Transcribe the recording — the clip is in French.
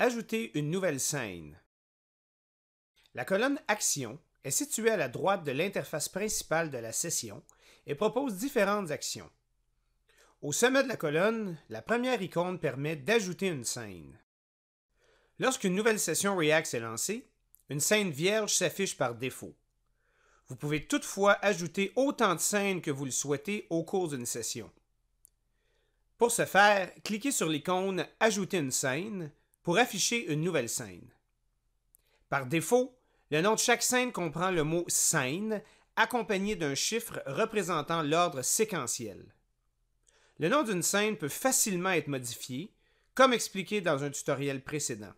Ajouter une nouvelle scène. La colonne Action est située à la droite de l'interface principale de la session et propose différentes actions. Au sommet de la colonne, la première icône permet d'ajouter une scène. Lorsqu'une nouvelle session React est lancée, une scène vierge s'affiche par défaut. Vous pouvez toutefois ajouter autant de scènes que vous le souhaitez au cours d'une session. Pour ce faire, cliquez sur l'icône Ajouter une scène pour afficher une nouvelle scène. Par défaut, le nom de chaque scène comprend le mot scène accompagné d'un chiffre représentant l'ordre séquentiel. Le nom d'une scène peut facilement être modifié, comme expliqué dans un tutoriel précédent.